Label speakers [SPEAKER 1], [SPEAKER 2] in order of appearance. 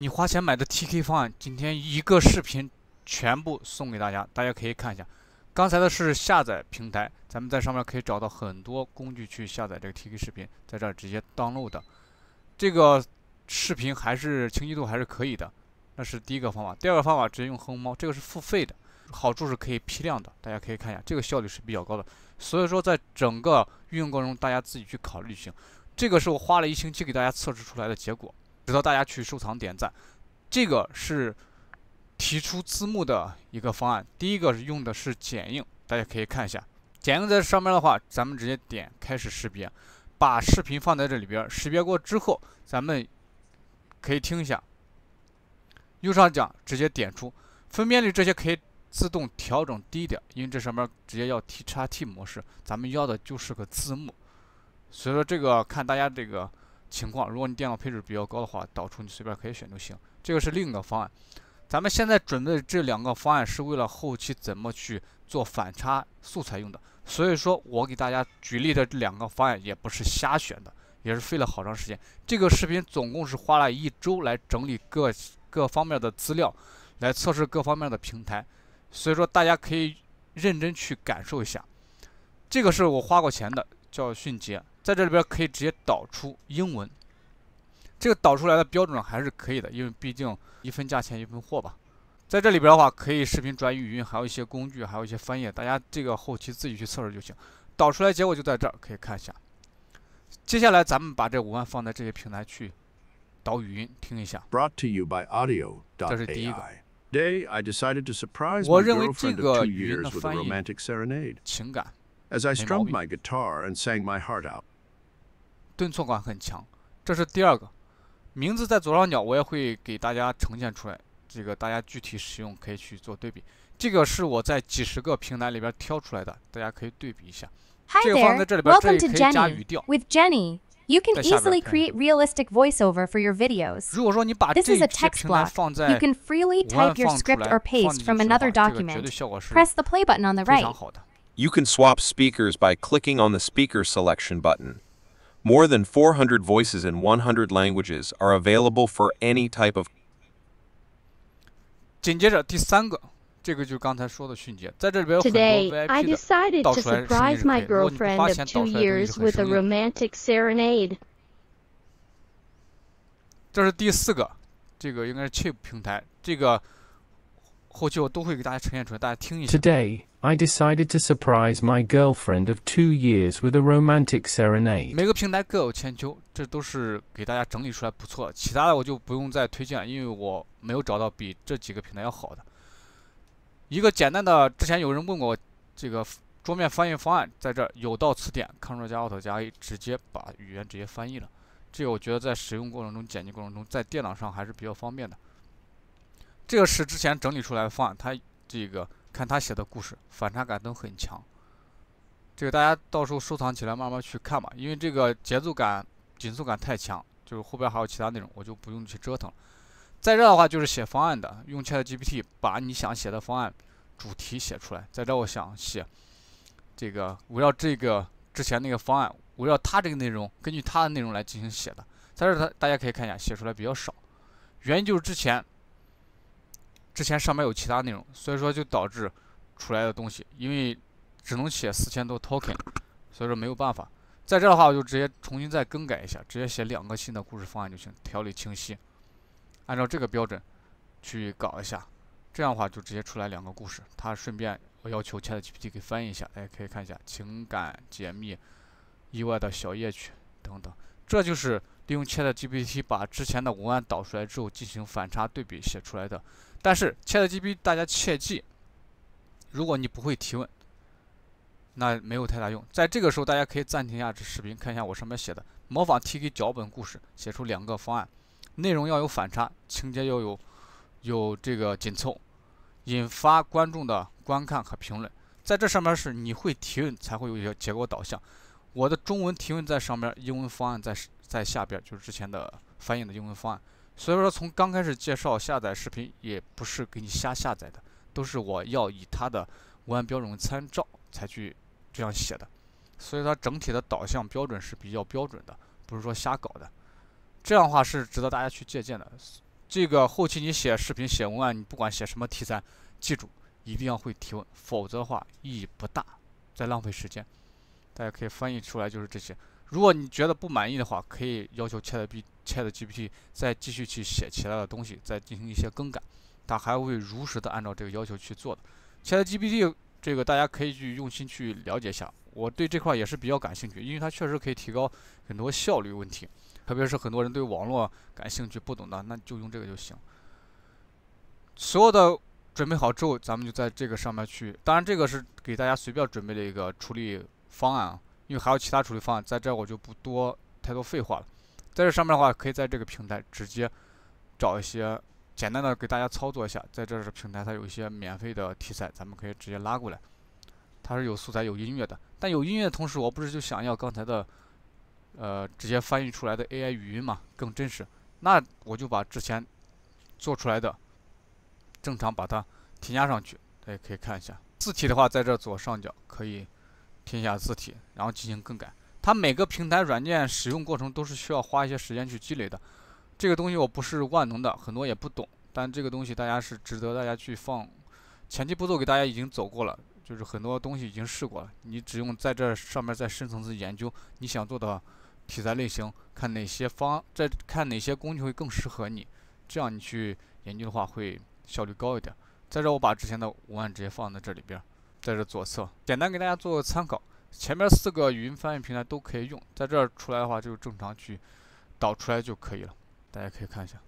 [SPEAKER 1] 你花钱买的 TK 方案，今天一个视频全部送给大家，大家可以看一下。刚才的是下载平台，咱们在上面可以找到很多工具去下载这个 TK 视频，在这儿直接登录的。这个视频还是清晰度还是可以的，那是第一个方法。第二个方法直接用哼猫，这个是付费的，好处是可以批量的，大家可以看一下，这个效率是比较高的。所以说在整个运用过程中，大家自己去考虑就行。这个是我花了一星期给大家测试出来的结果。值得大家去收藏点赞，这个是提出字幕的一个方案。第一个是用的是剪映，大家可以看一下，剪映在上面的话，咱们直接点开始识别，把视频放在这里边，识别过之后，咱们可以听一下。右上角直接点出，分辨率这些可以自动调整低点，因为这上面直接要 T-T 模式，咱们要的就是个字幕，所以说这个看大家这个。情况，如果你电脑配置比较高的话，导出你随便可以选就行。这个是另一个方案。咱们现在准备这两个方案是为了后期怎么去做反差素材用的，所以说我给大家举例的这两个方案也不是瞎选的，也是费了好长时间。这个视频总共是花了一周来整理各各方面的资料，来测试各方面的平台，所以说大家可以认真去感受一下。这个是我花过钱的，叫迅捷。在这里边可以直接导出英文，这个导出来的标准还是可以的，因为毕竟一分价钱一分货吧。在这里边的话，可以视频转语音，还有一些工具，还有一些翻页，大家这个后期自己去测试就行。导出来结果就在这儿，可以看一下。接下来咱们把这五万放在这些平台去导语音听一下。这是第一个。我认为这个语音的翻译情感。顿挫感很强，这是第二个。名字在左上角，我也会给大家呈现出来，这个大家具体使用可以去做对比。这个是我在几十个平台里边挑出来的，大家可以对比一下。Hi there, welcome to Jenny. With Jenny, you can easily create realistic voiceover for your videos. This is a text block. You can freely type your script or paste from another document. Press the play button on the right. You can swap speakers by clicking on the speaker selection button. More than 400 voices in 100 languages are available for any type of. Today, I decided to surprise my girlfriend of two years with a romantic serenade. I decided to surprise my girlfriend of two years with a romantic serenade。每个平台各有千秋，这都是给大家整理出来不错。其他的我就不用再推荐了，因为我没有找到比这几个平台要好的。一个简单的，之前有人问过这个桌面翻译方案，在这儿有道词典，Ctrl 加 Alt 加 A，直接把语言直接翻译了。这个我觉得在使用过程中、剪辑过程中，在电脑上还是比较方便的。这个是之前整理出来的方案，它这个。看他写的故事，反差感都很强。这个大家到时候收藏起来，慢慢去看吧。因为这个节奏感、紧凑感太强，就是后边还有其他内容，我就不用去折腾了。在这的话，就是写方案的，用 Chat GPT 把你想写的方案主题写出来。在这，我想写这个围绕这个之前那个方案，围绕它这个内容，根据它的内容来进行写的。在这，他大家可以看一下，写出来比较少，原因就是之前。之前上面有其他内容，所以说就导致出来的东西，因为只能写四千多 token，所以说没有办法。在这的话，我就直接重新再更改一下，直接写两个新的故事方案就行，条理清晰，按照这个标准去搞一下，这样的话就直接出来两个故事。他顺便我要求切的 GPT 给翻译一下，大家可以看一下，情感解密、意外的小夜曲等等，这就是利用切的 GPT 把之前的文案导出来之后进行反差对比写出来的。但是 ChatGPT，大家切记，如果你不会提问，那没有太大用。在这个时候，大家可以暂停一下这视频，看一下我上面写的：模仿 t k k 脚本故事，写出两个方案，内容要有反差，情节要有有这个紧凑，引发观众的观看和评论。在这上面是你会提问，才会有一些结果导向。我的中文提问在上面，英文方案在在下边，就是之前的翻译的英文方案。所以说，从刚开始介绍下载视频，也不是给你瞎下载的，都是我要以他的文案标准为参照才去这样写的，所以它整体的导向标准是比较标准的，不是说瞎搞的。这样的话是值得大家去借鉴的。这个后期你写视频写文案，你不管写什么题材，记住一定要会提问，否则的话意义不大，在浪费时间。大家可以翻译出来就是这些。如果你觉得不满意的话，可以要求 Chat B、Chat GPT 再继续去写其他的东西，再进行一些更改，它还会如实的按照这个要求去做的。Chat GPT 这个大家可以去用心去了解一下，我对这块也是比较感兴趣，因为它确实可以提高很多效率问题，特别是很多人对网络感兴趣、不懂的，那就用这个就行。所有的准备好之后，咱们就在这个上面去，当然这个是给大家随便准备的一个处理方案啊。因为还有其他处理方案，在这我就不多太多废话了。在这上面的话，可以在这个平台直接找一些简单的给大家操作一下。在这平台它有一些免费的题材，咱们可以直接拉过来，它是有素材有音乐的。但有音乐的同时，我不是就想要刚才的呃直接翻译出来的 AI 语音嘛，更真实。那我就把之前做出来的正常把它添加上去，大家可以看一下字体的话，在这左上角可以。添加字体，然后进行更改。它每个平台软件使用过程都是需要花一些时间去积累的。这个东西我不是万能的，很多也不懂。但这个东西大家是值得大家去放。前期步骤给大家已经走过了，就是很多东西已经试过了。你只用在这上面再深层次研究你想做的题材类型，看哪些方，再看哪些工具会更适合你。这样你去研究的话会效率高一点。在这我把之前的文案直接放在这里边。在这左侧，简单给大家做个参考。前面四个语音翻译平台都可以用，在这儿出来的话，就正常去导出来就可以了。大家可以看一下。